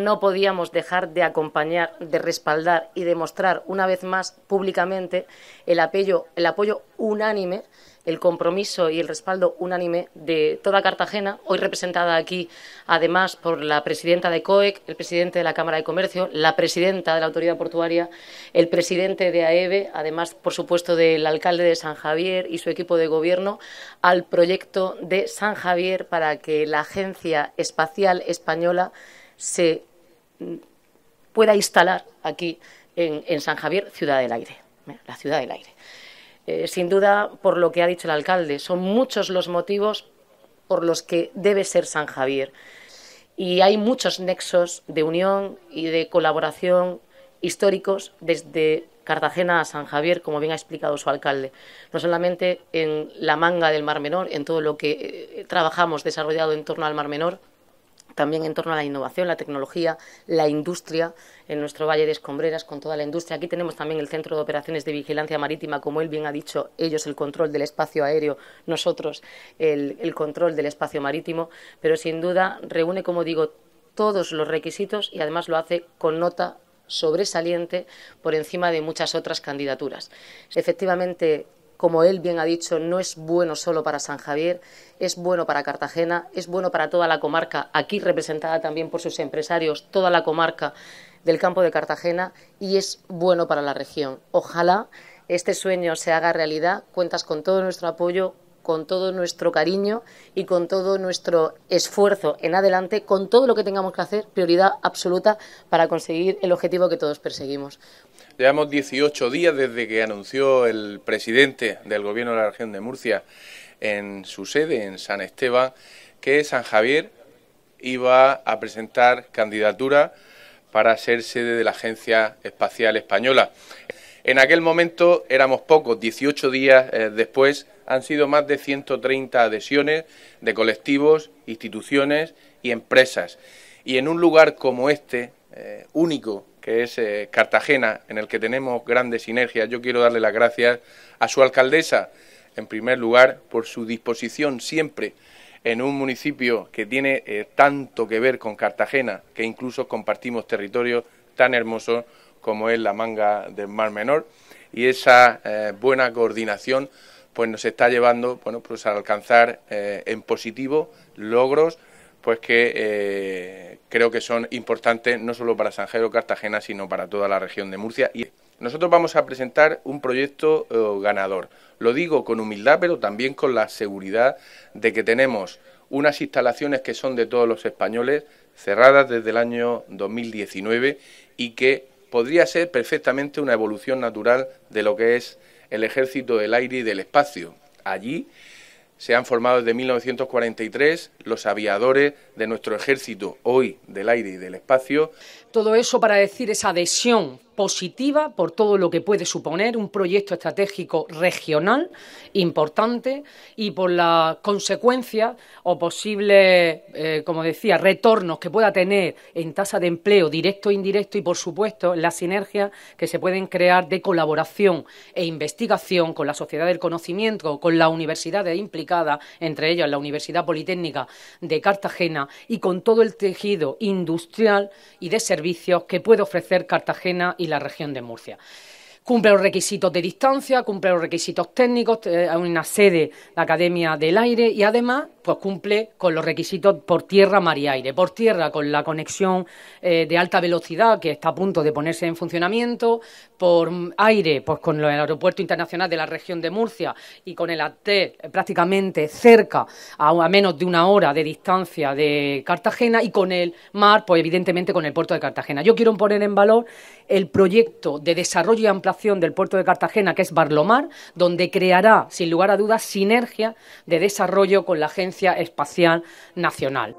No podíamos dejar de acompañar, de respaldar y demostrar una vez más públicamente el apoyo, el apoyo unánime, el compromiso y el respaldo unánime de toda Cartagena, hoy representada aquí además por la presidenta de COEC, el presidente de la Cámara de Comercio, la presidenta de la Autoridad Portuaria, el presidente de AEBE, además por supuesto del alcalde de San Javier y su equipo de gobierno, al proyecto de San Javier para que la Agencia Espacial Española se mm, pueda instalar aquí en, San Javier Ciudad del Aire, ¿eh? la Ciudad del Aire. Eh, sin duda, por lo que ha dicho el alcalde, son muchos los motivos por los que debe ser San Javier. Y hay muchos nexos de unión y de colaboración históricos desde Cartagena a San Javier, como bien ha explicado su alcalde. No solamente en la manga del Mar Menor, en todo lo que eh, trabajamos desarrollado en torno al Mar Menor, también en torno a la innovación, la tecnología, la industria, en nuestro Valle de Escombreras, con toda la industria. Aquí tenemos también el Centro de Operaciones de Vigilancia Marítima, como él bien ha dicho, ellos el control del espacio aéreo, nosotros el, el control del espacio marítimo, pero sin duda reúne, como digo, todos los requisitos y además lo hace con nota sobresaliente por encima de muchas otras candidaturas. Efectivamente, como él bien ha dicho, no es bueno solo para San Javier, es bueno para Cartagena, es bueno para toda la comarca, aquí representada también por sus empresarios, toda la comarca del campo de Cartagena y es bueno para la región. Ojalá este sueño se haga realidad, cuentas con todo nuestro apoyo, con todo nuestro cariño y con todo nuestro esfuerzo en adelante, con todo lo que tengamos que hacer, prioridad absoluta para conseguir el objetivo que todos perseguimos. Llevamos 18 días desde que anunció el presidente del Gobierno de la región de Murcia en su sede, en San Esteban, que San Javier iba a presentar candidatura para ser sede de la Agencia Espacial Española. En aquel momento éramos pocos, 18 días eh, después han sido más de 130 adhesiones de colectivos, instituciones y empresas. Y en un lugar como este, eh, único, que es eh, Cartagena, en el que tenemos grandes sinergias, yo quiero darle las gracias a su alcaldesa, en primer lugar, por su disposición siempre en un municipio que tiene eh, tanto que ver con Cartagena, que incluso compartimos territorios tan hermosos como es la manga del Mar Menor, y esa buena coordinación pues nos está llevando bueno, pues a alcanzar eh, en positivo logros pues que eh, creo que son importantes no solo para San Jero Cartagena, sino para toda la región de Murcia. Y nosotros vamos a presentar un proyecto eh, ganador. Lo digo con humildad, pero también con la seguridad de que tenemos unas instalaciones que son de todos los españoles, cerradas desde el año 2019 y que podría ser perfectamente una evolución natural de lo que es el Ejército del Aire y del Espacio. Allí se han formado desde 1943 los aviadores de nuestro ejército, hoy del aire y del espacio. Todo eso para decir esa adhesión positiva por todo lo que puede suponer un proyecto estratégico regional importante y por las consecuencias o posibles, eh, como decía, retornos que pueda tener en tasa de empleo directo e indirecto y, por supuesto, las sinergias que se pueden crear de colaboración e investigación con la sociedad del conocimiento, con las universidades implicadas, entre ellas la Universidad Politécnica de Cartagena y con todo el tejido industrial y de servicios que puede ofrecer Cartagena y la región de Murcia cumple los requisitos de distancia, cumple los requisitos técnicos, tiene eh, una sede, la Academia del Aire, y además pues cumple con los requisitos por tierra, mar y aire. Por tierra, con la conexión eh, de alta velocidad que está a punto de ponerse en funcionamiento, por aire, pues con el aeropuerto internacional de la región de Murcia y con el ATE, eh, prácticamente cerca, a, menos de una hora de distancia de Cartagena, y con el mar, pues evidentemente con el puerto de Cartagena. Yo quiero poner en valor el proyecto de desarrollo y ampliación del puerto de Cartagena, que es Barlomar, donde creará, sin lugar a dudas, sinergia de desarrollo con la agencia espacial nacional.